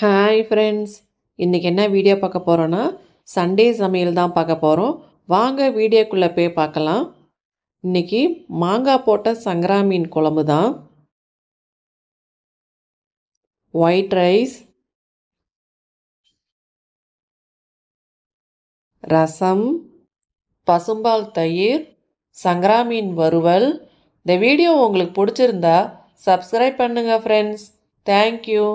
hi friends இன்றைக்கி என்ன video பார்க்க போகிறோன்னா சண்டே சமையல் தான் பார்க்க போகிறோம் வாங்க வீடியோக்குள்ளே போய் பார்க்கலாம் இன்றைக்கி மாங்காய் போட்ட சங்கரா மீன் குழம்பு தான் ஒயிட் ரைஸ் ரசம் பசும்பால் தயிர் சங்கரா மீன் வறுவல் இந்த வீடியோ உங்களுக்கு பிடிச்சிருந்தா சப்ஸ்கிரைப் பண்ணுங்கள் ஃப்ரெண்ட்ஸ் தேங்க்யூ